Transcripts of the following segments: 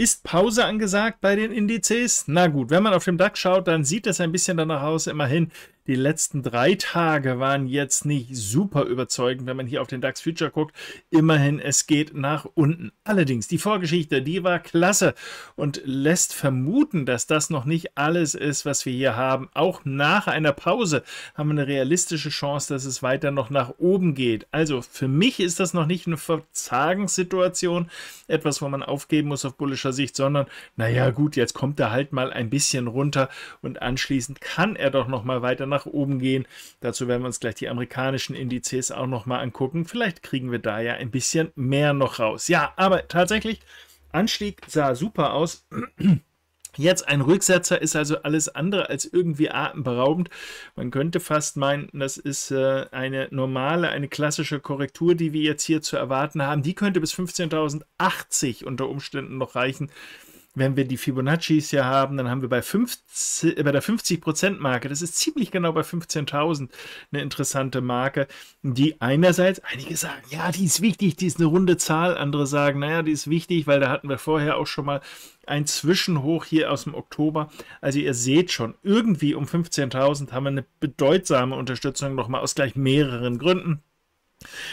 Ist Pause angesagt bei den Indizes? Na gut, wenn man auf dem DAX schaut, dann sieht das ein bisschen danach aus. Immerhin die letzten drei Tage waren jetzt nicht super überzeugend, wenn man hier auf den DAX Future guckt. Immerhin, es geht nach unten. Allerdings, die Vorgeschichte, die war klasse und lässt vermuten, dass das noch nicht alles ist, was wir hier haben. Auch nach einer Pause haben wir eine realistische Chance, dass es weiter noch nach oben geht. Also für mich ist das noch nicht eine Verzagenssituation, etwas, wo man aufgeben muss auf bullischer Sicht, sondern naja gut, jetzt kommt er halt mal ein bisschen runter und anschließend kann er doch noch mal weiter nach nach oben gehen. Dazu werden wir uns gleich die amerikanischen Indizes auch nochmal angucken. Vielleicht kriegen wir da ja ein bisschen mehr noch raus. Ja, aber tatsächlich, Anstieg sah super aus. Jetzt ein Rücksetzer ist also alles andere als irgendwie atemberaubend. Man könnte fast meinen, das ist äh, eine normale, eine klassische Korrektur, die wir jetzt hier zu erwarten haben. Die könnte bis 15.080 unter Umständen noch reichen wenn wir die Fibonaccis ja haben, dann haben wir bei, 50, bei der 50%-Marke, das ist ziemlich genau bei 15.000, eine interessante Marke, die einerseits, einige sagen, ja, die ist wichtig, die ist eine runde Zahl, andere sagen, naja, die ist wichtig, weil da hatten wir vorher auch schon mal ein Zwischenhoch hier aus dem Oktober. Also ihr seht schon, irgendwie um 15.000 haben wir eine bedeutsame Unterstützung nochmal aus gleich mehreren Gründen.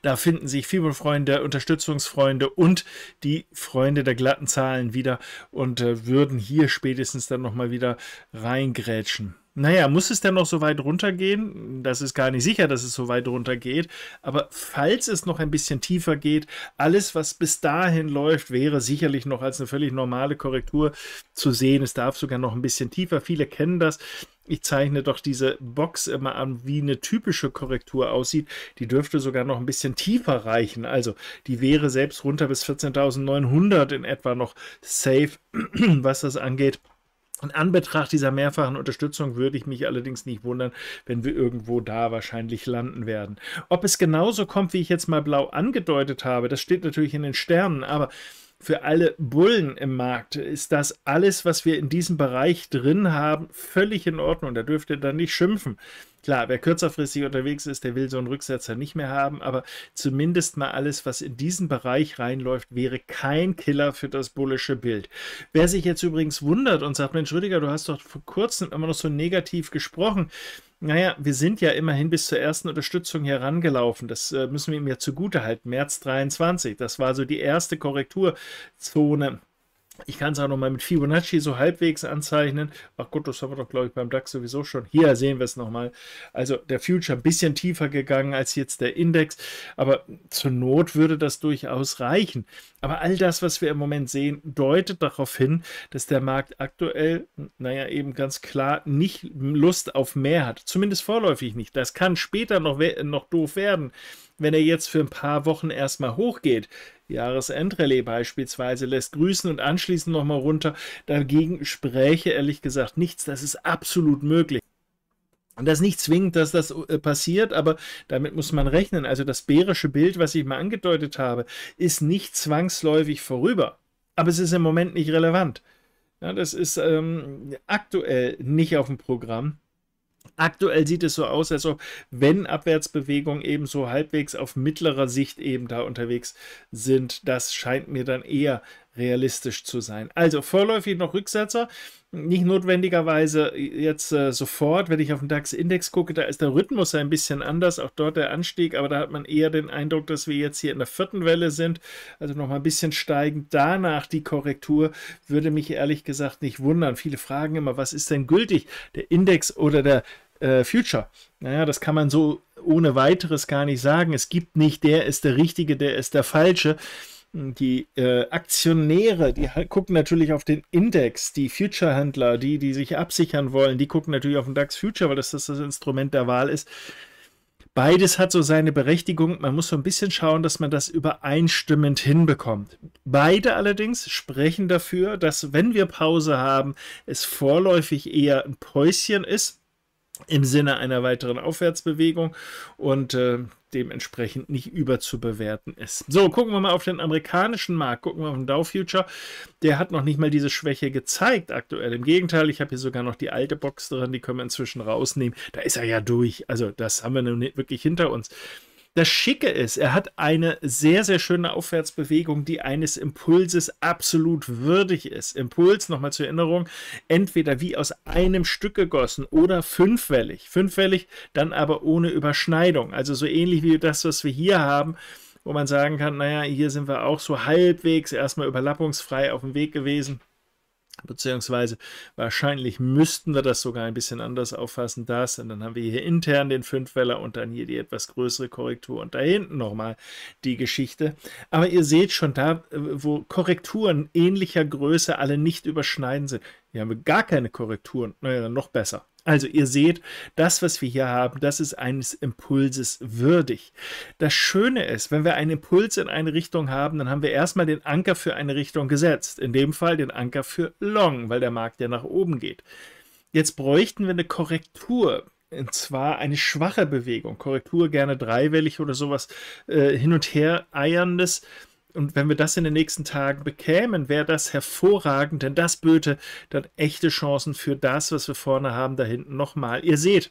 Da finden sich Fibelfreunde, Unterstützungsfreunde und die Freunde der glatten Zahlen wieder und äh, würden hier spätestens dann nochmal wieder reingrätschen. Naja, muss es denn noch so weit runtergehen? Das ist gar nicht sicher, dass es so weit runtergeht. Aber falls es noch ein bisschen tiefer geht, alles, was bis dahin läuft, wäre sicherlich noch als eine völlig normale Korrektur zu sehen. Es darf sogar noch ein bisschen tiefer. Viele kennen das. Ich zeichne doch diese Box immer an, wie eine typische Korrektur aussieht. Die dürfte sogar noch ein bisschen tiefer reichen. Also die wäre selbst runter bis 14.900 in etwa noch safe, was das angeht. In Anbetracht dieser mehrfachen Unterstützung würde ich mich allerdings nicht wundern, wenn wir irgendwo da wahrscheinlich landen werden. Ob es genauso kommt, wie ich jetzt mal blau angedeutet habe, das steht natürlich in den Sternen, aber für alle Bullen im Markt ist das alles, was wir in diesem Bereich drin haben, völlig in Ordnung. Da dürft ihr dann nicht schimpfen. Klar, wer kürzerfristig unterwegs ist, der will so einen Rücksetzer nicht mehr haben, aber zumindest mal alles, was in diesen Bereich reinläuft, wäre kein Killer für das bullische Bild. Wer sich jetzt übrigens wundert und sagt, Mensch, Rüdiger, du hast doch vor kurzem immer noch so negativ gesprochen. Naja, wir sind ja immerhin bis zur ersten Unterstützung herangelaufen. Das äh, müssen wir ihm ja zugutehalten. März 23, das war so die erste Korrekturzone ich kann es auch nochmal mit Fibonacci so halbwegs anzeichnen. Ach gut, das haben wir doch, glaube ich, beim DAX sowieso schon. Hier sehen wir es nochmal. Also der Future ein bisschen tiefer gegangen als jetzt der Index, aber zur Not würde das durchaus reichen. Aber all das, was wir im Moment sehen, deutet darauf hin, dass der Markt aktuell, naja, eben ganz klar nicht Lust auf mehr hat. Zumindest vorläufig nicht. Das kann später noch, noch doof werden, wenn er jetzt für ein paar Wochen erstmal hochgeht Jahresendrallye beispielsweise lässt grüßen und anschließend nochmal runter. Dagegen spräche ehrlich gesagt nichts. Das ist absolut möglich. Und das ist nicht zwingend, dass das äh, passiert, aber damit muss man rechnen. Also das bärische Bild, was ich mal angedeutet habe, ist nicht zwangsläufig vorüber. Aber es ist im Moment nicht relevant. Ja, das ist ähm, aktuell nicht auf dem Programm. Aktuell sieht es so aus, als ob, wenn Abwärtsbewegungen eben so halbwegs auf mittlerer Sicht eben da unterwegs sind, das scheint mir dann eher realistisch zu sein. Also vorläufig noch Rücksetzer nicht notwendigerweise jetzt äh, sofort, wenn ich auf den DAX-Index gucke, da ist der Rhythmus ein bisschen anders, auch dort der Anstieg, aber da hat man eher den Eindruck, dass wir jetzt hier in der vierten Welle sind, also nochmal ein bisschen steigend. Danach die Korrektur würde mich ehrlich gesagt nicht wundern. Viele fragen immer, was ist denn gültig, der Index oder der äh, Future? Naja, das kann man so ohne weiteres gar nicht sagen. Es gibt nicht, der ist der richtige, der ist der falsche die äh, Aktionäre, die gucken natürlich auf den Index, die Future-Händler, die, die sich absichern wollen, die gucken natürlich auf den DAX Future, weil das, das das Instrument der Wahl ist. Beides hat so seine Berechtigung. Man muss so ein bisschen schauen, dass man das übereinstimmend hinbekommt. Beide allerdings sprechen dafür, dass wenn wir Pause haben, es vorläufig eher ein Päuschen ist, im Sinne einer weiteren Aufwärtsbewegung und äh, dementsprechend nicht überzubewerten ist. So, gucken wir mal auf den amerikanischen Markt, gucken wir auf den Dow Future. Der hat noch nicht mal diese Schwäche gezeigt aktuell. Im Gegenteil, ich habe hier sogar noch die alte Box drin, die können wir inzwischen rausnehmen. Da ist er ja durch. Also das haben wir nun wirklich hinter uns. Das Schicke ist, er hat eine sehr, sehr schöne Aufwärtsbewegung, die eines Impulses absolut würdig ist. Impuls, nochmal zur Erinnerung, entweder wie aus einem Stück gegossen oder fünfwellig. Fünfwellig, dann aber ohne Überschneidung. Also so ähnlich wie das, was wir hier haben wo man sagen kann, naja, hier sind wir auch so halbwegs erstmal überlappungsfrei auf dem Weg gewesen. Beziehungsweise wahrscheinlich müssten wir das sogar ein bisschen anders auffassen, das. Und dann haben wir hier intern den Fünfweller und dann hier die etwas größere Korrektur und da hinten nochmal die Geschichte. Aber ihr seht schon, da, wo Korrekturen ähnlicher Größe alle nicht überschneiden sind, hier haben wir gar keine Korrekturen. Naja, dann noch besser. Also ihr seht, das, was wir hier haben, das ist eines Impulses würdig. Das Schöne ist, wenn wir einen Impuls in eine Richtung haben, dann haben wir erstmal den Anker für eine Richtung gesetzt. In dem Fall den Anker für Long, weil der Markt ja nach oben geht. Jetzt bräuchten wir eine Korrektur und zwar eine schwache Bewegung, Korrektur gerne dreiwellig oder sowas, äh, hin und her eierndes, und wenn wir das in den nächsten Tagen bekämen, wäre das hervorragend, denn das böte dann echte Chancen für das, was wir vorne haben, da hinten nochmal. Ihr seht,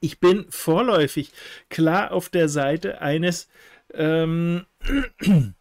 ich bin vorläufig klar auf der Seite eines ähm,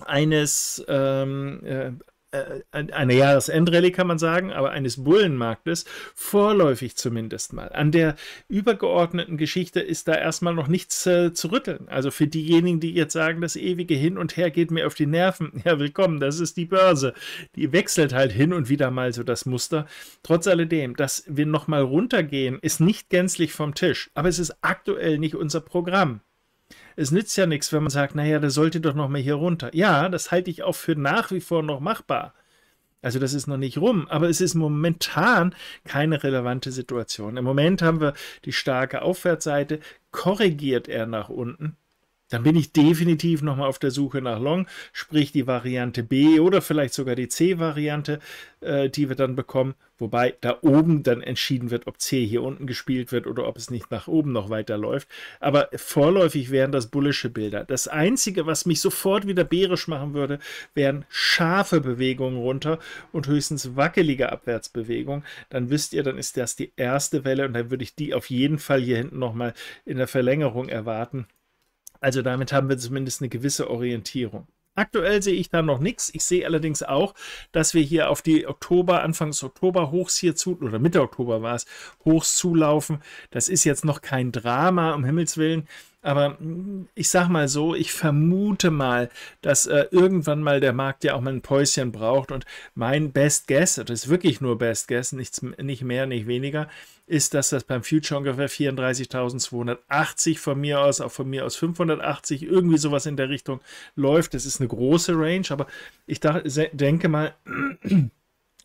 eines ähm, äh, äh, einer Jahresendrallye kann man sagen, aber eines Bullenmarktes, vorläufig zumindest mal. An der übergeordneten Geschichte ist da erstmal noch nichts äh, zu rütteln. Also für diejenigen, die jetzt sagen, das ewige Hin und Her geht mir auf die Nerven, ja, willkommen, das ist die Börse. Die wechselt halt hin und wieder mal so das Muster. Trotz alledem, dass wir nochmal runtergehen, ist nicht gänzlich vom Tisch, aber es ist aktuell nicht unser Programm. Es nützt ja nichts, wenn man sagt, naja, der sollte doch noch mal hier runter. Ja, das halte ich auch für nach wie vor noch machbar. Also das ist noch nicht rum, aber es ist momentan keine relevante Situation. Im Moment haben wir die starke Aufwärtsseite, korrigiert er nach unten dann bin ich definitiv nochmal auf der Suche nach Long, sprich die Variante B oder vielleicht sogar die C-Variante, äh, die wir dann bekommen. Wobei da oben dann entschieden wird, ob C hier unten gespielt wird oder ob es nicht nach oben noch weiterläuft. Aber vorläufig wären das bullische Bilder. Das Einzige, was mich sofort wieder bärisch machen würde, wären scharfe Bewegungen runter und höchstens wackelige Abwärtsbewegungen. Dann wisst ihr, dann ist das die erste Welle und dann würde ich die auf jeden Fall hier hinten nochmal in der Verlängerung erwarten. Also damit haben wir zumindest eine gewisse Orientierung. Aktuell sehe ich da noch nichts. Ich sehe allerdings auch, dass wir hier auf die Oktober, Anfangs Oktober Hochs hier zu, oder Mitte Oktober war es, Hochs zulaufen. Das ist jetzt noch kein Drama, um Himmels Willen. Aber hm, ich sag mal so, ich vermute mal, dass äh, irgendwann mal der Markt ja auch mal ein Päuschen braucht. Und mein Best Guess, das ist wirklich nur Best Guess, nichts, nicht mehr, nicht weniger, ist, dass das beim Future ungefähr 34.280 von mir aus, auch von mir aus 580, irgendwie sowas in der Richtung läuft. Das ist eine große Range, aber ich denke mal,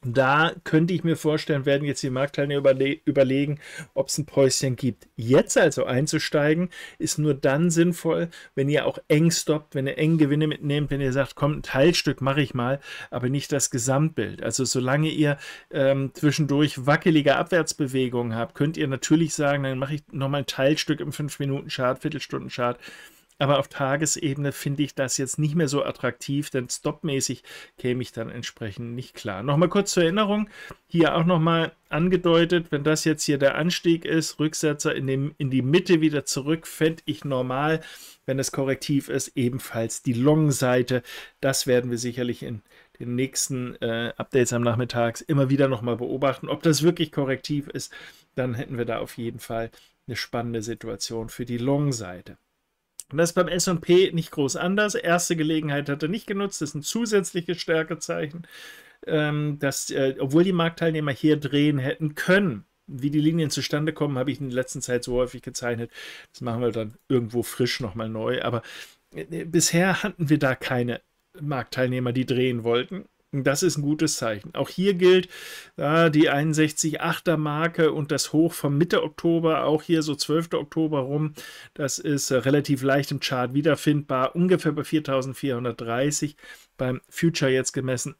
da könnte ich mir vorstellen, werden jetzt die Marktteilnehmer überle überlegen, ob es ein Päuschen gibt. Jetzt also einzusteigen, ist nur dann sinnvoll, wenn ihr auch eng stoppt, wenn ihr eng Gewinne mitnehmt, wenn ihr sagt, komm, ein Teilstück mache ich mal, aber nicht das Gesamtbild. Also solange ihr ähm, zwischendurch wackelige Abwärtsbewegungen habt, könnt ihr natürlich sagen, dann mache ich nochmal ein Teilstück im 5-Minuten-Chart, Viertelstunden-Chart. chart aber auf Tagesebene finde ich das jetzt nicht mehr so attraktiv, denn stopmäßig käme ich dann entsprechend nicht klar. Nochmal kurz zur Erinnerung, hier auch nochmal angedeutet, wenn das jetzt hier der Anstieg ist, Rücksetzer in, dem, in die Mitte wieder zurück, fände ich normal. Wenn es korrektiv ist, ebenfalls die Long-Seite. Das werden wir sicherlich in den nächsten äh, Updates am Nachmittag immer wieder nochmal beobachten. Ob das wirklich korrektiv ist, dann hätten wir da auf jeden Fall eine spannende Situation für die Long-Seite. Und das ist beim SP nicht groß anders. Erste Gelegenheit hat er nicht genutzt, das ist ein zusätzliches Stärkezeichen, ähm, dass, äh, obwohl die Marktteilnehmer hier drehen hätten können. Wie die Linien zustande kommen, habe ich in der letzten Zeit so häufig gezeichnet. Das machen wir dann irgendwo frisch nochmal neu. Aber äh, bisher hatten wir da keine Marktteilnehmer, die drehen wollten. Das ist ein gutes Zeichen. Auch hier gilt äh, die 61,8er Marke und das Hoch vom Mitte Oktober, auch hier so 12. Oktober rum. Das ist äh, relativ leicht im Chart wiederfindbar, ungefähr bei 4430 beim Future jetzt gemessen.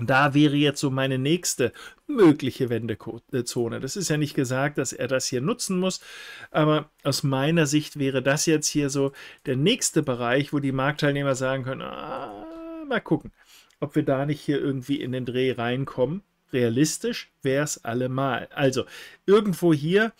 da wäre jetzt so meine nächste mögliche Wendezone. Das ist ja nicht gesagt, dass er das hier nutzen muss, aber aus meiner Sicht wäre das jetzt hier so der nächste Bereich, wo die Marktteilnehmer sagen können, ah, mal gucken ob wir da nicht hier irgendwie in den Dreh reinkommen. Realistisch wäre es allemal. Also irgendwo hier,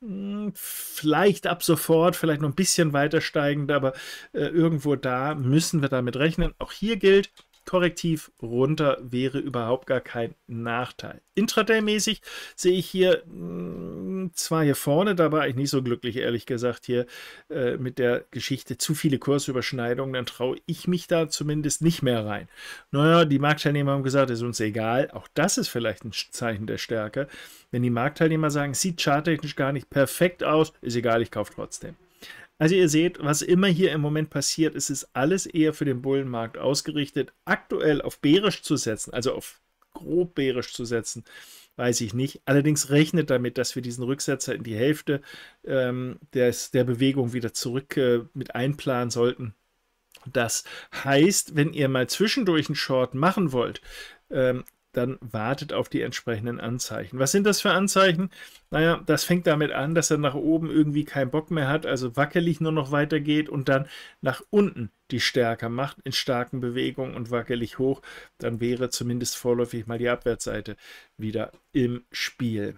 hm, vielleicht ab sofort, vielleicht noch ein bisschen weiter steigend, aber äh, irgendwo da müssen wir damit rechnen. Auch hier gilt, korrektiv runter wäre überhaupt gar kein Nachteil. Intraday-mäßig sehe ich hier mh, hm, sind zwar hier vorne, da war ich nicht so glücklich, ehrlich gesagt, hier äh, mit der Geschichte zu viele Kursüberschneidungen, dann traue ich mich da zumindest nicht mehr rein. Naja, die Marktteilnehmer haben gesagt, ist uns egal. Auch das ist vielleicht ein Zeichen der Stärke. Wenn die Marktteilnehmer sagen, sieht charttechnisch gar nicht perfekt aus, ist egal, ich kaufe trotzdem. Also ihr seht, was immer hier im Moment passiert, ist es alles eher für den Bullenmarkt ausgerichtet, aktuell auf bärisch zu setzen, also auf grob bärisch zu setzen, weiß ich nicht. Allerdings rechnet damit, dass wir diesen Rücksetzer in die Hälfte ähm, des, der Bewegung wieder zurück äh, mit einplanen sollten. Das heißt, wenn ihr mal zwischendurch einen Short machen wollt, ähm, dann wartet auf die entsprechenden Anzeichen. Was sind das für Anzeichen? Naja, das fängt damit an, dass er nach oben irgendwie keinen Bock mehr hat, also wackelig nur noch weitergeht und dann nach unten die stärker macht in starken Bewegungen und wackelig hoch. Dann wäre zumindest vorläufig mal die Abwärtsseite wieder im Spiel.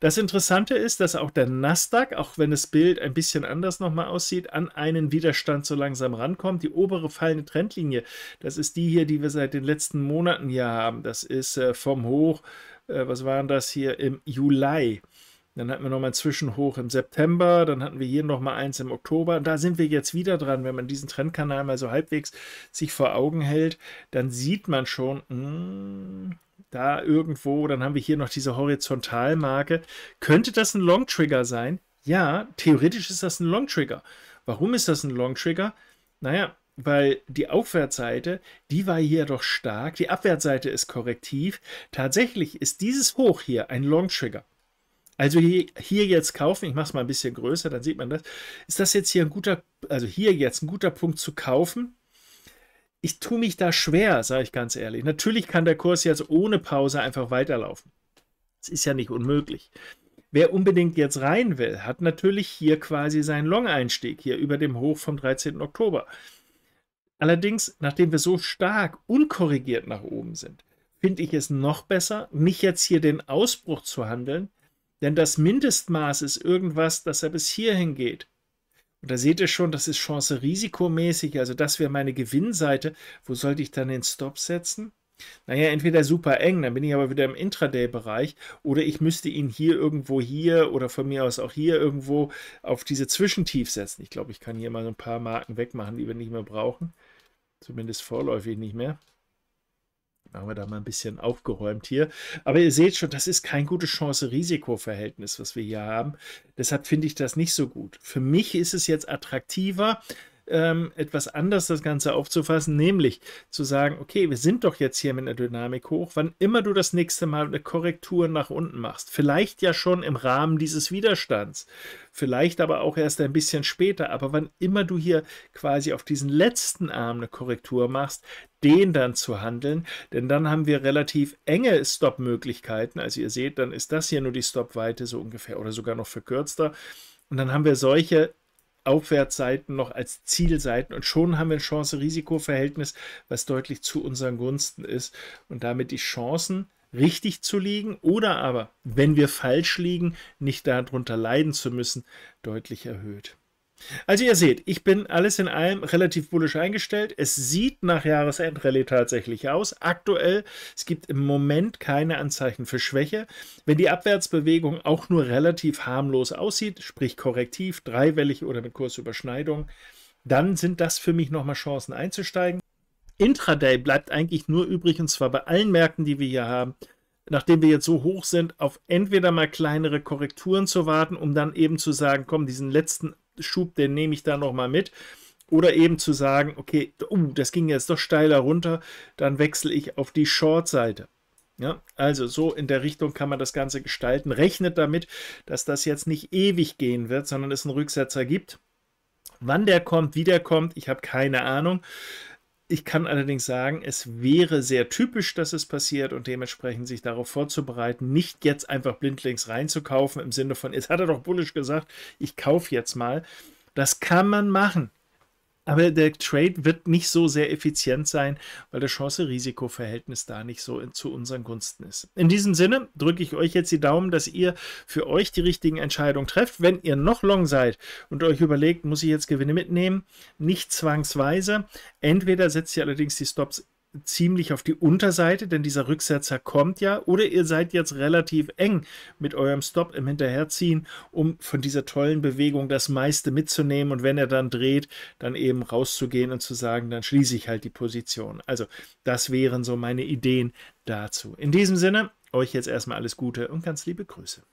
Das Interessante ist, dass auch der Nasdaq, auch wenn das Bild ein bisschen anders nochmal aussieht, an einen Widerstand so langsam rankommt. Die obere fallende Trendlinie, das ist die hier, die wir seit den letzten Monaten hier haben. Das ist äh, vom Hoch, äh, was waren das hier, im Juli. Dann hatten wir nochmal ein Zwischenhoch im September, dann hatten wir hier nochmal eins im Oktober. Und da sind wir jetzt wieder dran. Wenn man diesen Trendkanal mal so halbwegs sich vor Augen hält, dann sieht man schon, mh, hm, da irgendwo, dann haben wir hier noch diese Horizontalmarke. Könnte das ein Long Trigger sein? Ja, theoretisch ist das ein Long Trigger. Warum ist das ein Long Trigger? Naja, weil die Aufwärtsseite, die war hier doch stark, die Abwärtsseite ist korrektiv. Tatsächlich ist dieses Hoch hier ein Long Trigger. Also hier, hier jetzt kaufen, ich mache es mal ein bisschen größer, dann sieht man das. Ist das jetzt hier ein guter, also hier jetzt ein guter Punkt zu kaufen? ich tue mich da schwer, sage ich ganz ehrlich. Natürlich kann der Kurs jetzt ohne Pause einfach weiterlaufen. Das ist ja nicht unmöglich. Wer unbedingt jetzt rein will, hat natürlich hier quasi seinen Long-Einstieg, hier über dem Hoch vom 13. Oktober. Allerdings, nachdem wir so stark unkorrigiert nach oben sind, finde ich es noch besser, nicht jetzt hier den Ausbruch zu handeln, denn das Mindestmaß ist irgendwas, das er bis hierhin geht. Und da seht ihr schon, das ist Chance-Risikomäßig. Also das wäre meine Gewinnseite. Wo sollte ich dann den Stop setzen? Naja, entweder super eng, dann bin ich aber wieder im Intraday-Bereich, oder ich müsste ihn hier irgendwo hier oder von mir aus auch hier irgendwo auf diese Zwischentief setzen. Ich glaube, ich kann hier mal so ein paar Marken wegmachen, die wir nicht mehr brauchen. Zumindest vorläufig nicht mehr. Dann haben wir da mal ein bisschen aufgeräumt hier. Aber ihr seht schon, das ist kein gutes Chance-Risiko-Verhältnis, was wir hier haben. Deshalb finde ich das nicht so gut. Für mich ist es jetzt attraktiver, ähm, etwas anders das Ganze aufzufassen, nämlich zu sagen, okay, wir sind doch jetzt hier mit einer Dynamik hoch, wann immer du das nächste Mal eine Korrektur nach unten machst, vielleicht ja schon im Rahmen dieses Widerstands, vielleicht aber auch erst ein bisschen später, aber wann immer du hier quasi auf diesen letzten Arm eine Korrektur machst, den dann zu handeln, denn dann haben wir relativ enge Stop-Möglichkeiten. Also ihr seht, dann ist das hier nur die Stop-Weite so ungefähr oder sogar noch verkürzter. Und dann haben wir solche Aufwärtsseiten noch als Zielseiten und schon haben wir ein Chance-Risiko-Verhältnis, was deutlich zu unseren Gunsten ist und damit die Chancen richtig zu liegen oder aber, wenn wir falsch liegen, nicht darunter leiden zu müssen, deutlich erhöht. Also ihr seht, ich bin alles in allem relativ bullisch eingestellt. Es sieht nach Jahresendrallye tatsächlich aus. Aktuell, es gibt im Moment keine Anzeichen für Schwäche. Wenn die Abwärtsbewegung auch nur relativ harmlos aussieht, sprich korrektiv, dreiwellig oder mit Kursüberschneidung, dann sind das für mich nochmal Chancen einzusteigen. Intraday bleibt eigentlich nur übrig, und zwar bei allen Märkten, die wir hier haben, nachdem wir jetzt so hoch sind, auf entweder mal kleinere Korrekturen zu warten, um dann eben zu sagen, komm, diesen letzten Schub, den nehme ich da nochmal mit. Oder eben zu sagen, okay, uh, das ging jetzt doch steiler runter, dann wechsle ich auf die Short-Seite. Ja, also so in der Richtung kann man das Ganze gestalten. Rechnet damit, dass das jetzt nicht ewig gehen wird, sondern es einen Rücksetzer gibt. Wann der kommt, wie der kommt, ich habe keine Ahnung. Ich kann allerdings sagen, es wäre sehr typisch, dass es passiert und dementsprechend sich darauf vorzubereiten, nicht jetzt einfach blindlings reinzukaufen im Sinne von, jetzt hat er doch bullisch gesagt, ich kaufe jetzt mal. Das kann man machen. Aber der Trade wird nicht so sehr effizient sein, weil das Chance-Risiko-Verhältnis da nicht so in, zu unseren Gunsten ist. In diesem Sinne drücke ich euch jetzt die Daumen, dass ihr für euch die richtigen Entscheidungen trefft. Wenn ihr noch long seid und euch überlegt, muss ich jetzt Gewinne mitnehmen, nicht zwangsweise. Entweder setzt ihr allerdings die Stops ziemlich auf die Unterseite, denn dieser Rücksetzer kommt ja, oder ihr seid jetzt relativ eng mit eurem Stop im Hinterherziehen, um von dieser tollen Bewegung das meiste mitzunehmen und wenn er dann dreht, dann eben rauszugehen und zu sagen, dann schließe ich halt die Position. Also das wären so meine Ideen dazu. In diesem Sinne, euch jetzt erstmal alles Gute und ganz liebe Grüße.